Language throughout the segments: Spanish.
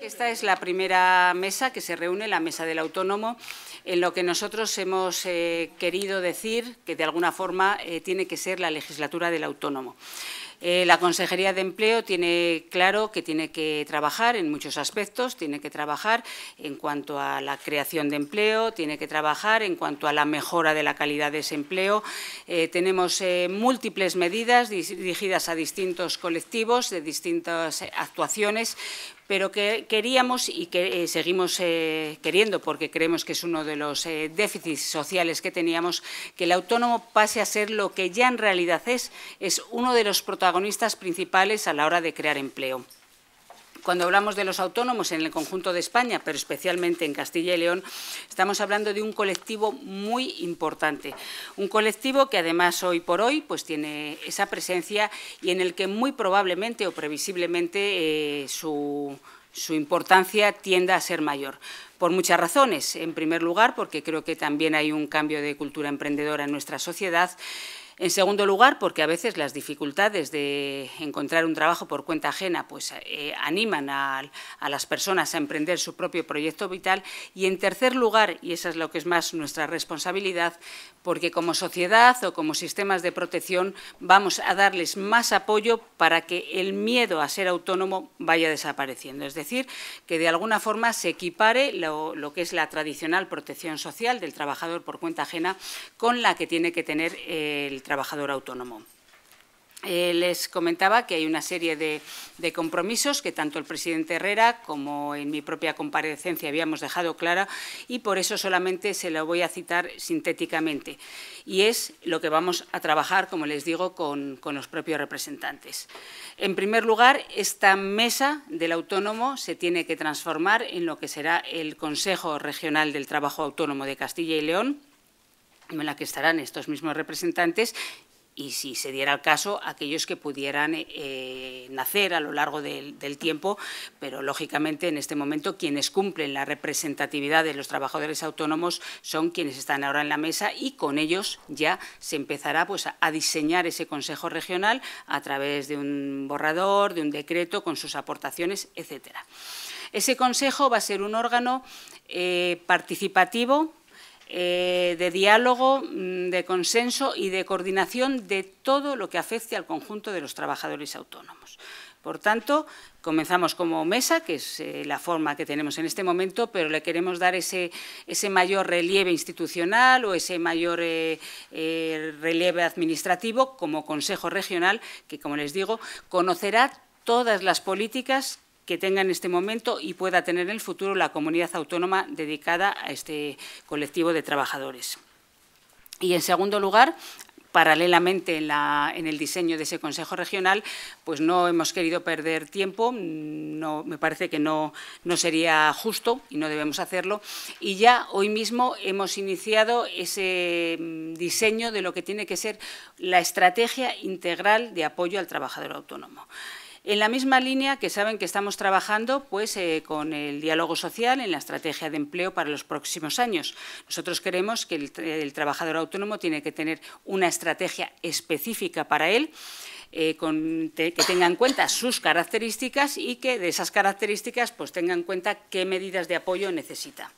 Esta es la primera mesa que se reúne, la mesa del autónomo, en lo que nosotros hemos eh, querido decir que de alguna forma eh, tiene que ser la legislatura del autónomo. Eh, la Consejería de Empleo tiene claro que tiene que trabajar en muchos aspectos, tiene que trabajar en cuanto a la creación de empleo, tiene que trabajar en cuanto a la mejora de la calidad de ese empleo. Eh, tenemos eh, múltiples medidas dirigidas a distintos colectivos, de distintas actuaciones, pero que queríamos y que eh, seguimos eh, queriendo, porque creemos que es uno de los eh, déficits sociales que teníamos, que el autónomo pase a ser lo que ya en realidad es, es uno de los protagonistas principales a la hora de crear empleo. Cuando hablamos de los autónomos en el conjunto de España, pero especialmente en Castilla y León, estamos hablando de un colectivo muy importante. Un colectivo que además hoy por hoy pues, tiene esa presencia y en el que muy probablemente o previsiblemente eh, su, su importancia tienda a ser mayor por muchas razones. En primer lugar, porque creo que también hay un cambio de cultura emprendedora en nuestra sociedad. En segundo lugar, porque a veces las dificultades de encontrar un trabajo por cuenta ajena pues, eh, animan a, las personas a emprender su propio proyecto vital. Y en tercer lugar, y esa es lo que es más nuestra responsabilidad, porque como sociedad o como sistemas de protección vamos a darles más apoyo para que el miedo a ser autónomo vaya desapareciendo. Es decir, que de alguna forma se equipare lo, que es la tradicional protección social del trabajador por cuenta ajena con la que tiene que tener eh, el trabajador autónomo. Eh, les comentaba que hay una serie de, compromisos que tanto el presidente Herrera como en mi propia comparecencia habíamos dejado clara y por eso solamente se lo voy a citar sintéticamente. Y es lo que vamos a trabajar, como les digo, con, con los propios representantes. En primer lugar, esta mesa del autónomo se tiene que transformar en lo que será el Consejo Regional del Trabajo Autónomo de Castilla y León en la que estarán estos mismos representantes y si se diera el caso, aquellos que pudieran eh, nacer a lo largo del, tiempo, pero lógicamente en este momento quienes cumplen la representatividad de los trabajadores autónomos son quienes están ahora en la mesa y con ellos ya se empezará pues, a, diseñar ese Consejo Regional a través de un borrador, de un decreto, con sus aportaciones, etcétera. Ese Consejo va a ser un órgano eh, participativo eh, de diálogo, mm, de consenso y de coordinación de todo lo que afecte al conjunto de los trabajadores autónomos. Por tanto, comenzamos como mesa, que es eh, la forma que tenemos en este momento, pero le queremos dar ese, ese mayor relieve institucional o ese mayor eh, relieve administrativo como Consejo Regional, que, como les digo, conocerá todas las políticas que tenga en este momento y pueda tener en el futuro la comunidad autónoma dedicada a este colectivo de trabajadores. Y, en segundo lugar, paralelamente en, el diseño de ese Consejo Regional, pues no hemos querido perder tiempo, no, me parece que no, no sería justo y no debemos hacerlo. Y ya hoy mismo hemos iniciado ese mm, diseño de lo que tiene que ser la estrategia integral de apoyo al trabajador autónomo. En la misma línea que saben que estamos trabajando pues, eh, con el diálogo social en la estrategia de empleo para los próximos años. Nosotros queremos que el, trabajador autónomo tiene que tener una estrategia específica para él. Eh, que tenga en cuenta sus características y que de esas características pues, tenga en cuenta qué medidas de apoyo necesita.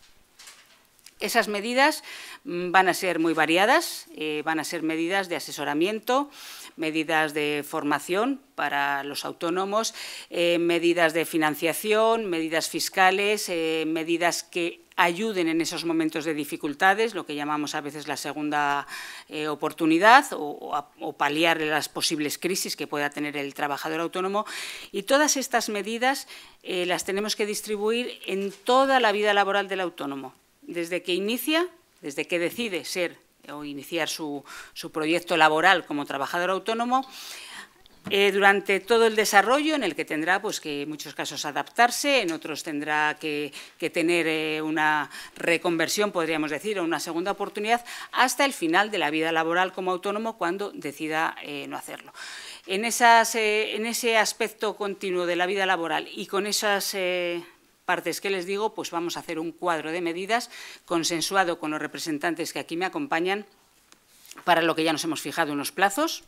Esas medidas mm, van a ser muy variadas, eh, van a ser medidas de asesoramiento, medidas de formación para los autónomos, eh, medidas de financiación, medidas fiscales, eh, medidas que ayuden en esos momentos de dificultades, lo que llamamos a veces la segunda oportunidad, o, paliar las posibles crisis que pueda tener el trabajador autónomo. Y todas estas medidas las tenemos que distribuir en toda la vida laboral del autónomo desde que inicia, desde que decide ser o iniciar su, proyecto laboral como trabajador autónomo, eh, durante todo el desarrollo en el que tendrá pues, que en muchos casos adaptarse, en otros tendrá que, tener eh, una reconversión, podríamos decir, o una segunda oportunidad, hasta el final de la vida laboral como autónomo cuando decida eh, no hacerlo. En, esas, en, ese aspecto continuo de la vida laboral y con esas partes que les digo, pues vamos a hacer un cuadro de medidas consensuado con los representantes que aquí me acompañan para lo que ya nos hemos fijado unos plazos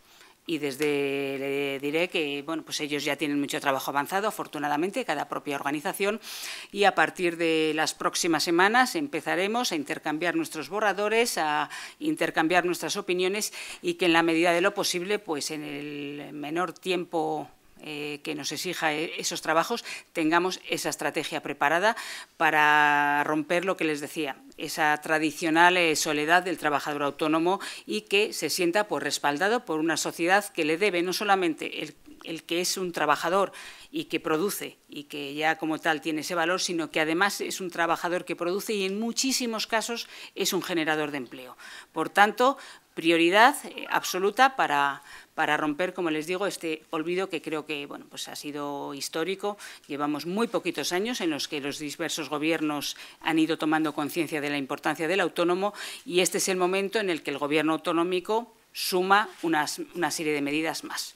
y desde le diré que bueno, pues ellos ya tienen mucho trabajo avanzado, afortunadamente, cada propia organización, y a partir de las próximas semanas empezaremos a intercambiar nuestros borradores, a intercambiar nuestras opiniones y que en la medida de lo posible, pues en el menor tiempo eh, que nos exija eh, esos trabajos, tengamos esa estrategia preparada para romper lo que les decía, esa tradicional eh, soledad del trabajador autónomo y que se sienta pues, respaldado por una sociedad que le debe no solamente el que es un trabajador y que produce y que ya como tal tiene ese valor, sino que además es un trabajador que produce y en muchísimos casos es un generador de empleo. Por tanto, prioridad absoluta para, para romper, como les digo, este olvido que creo que bueno, pues ha sido histórico. Llevamos muy poquitos años en los que los diversos gobiernos han ido tomando conciencia de la importancia del autónomo y este es el momento en el que el gobierno autonómico suma una serie de medidas más.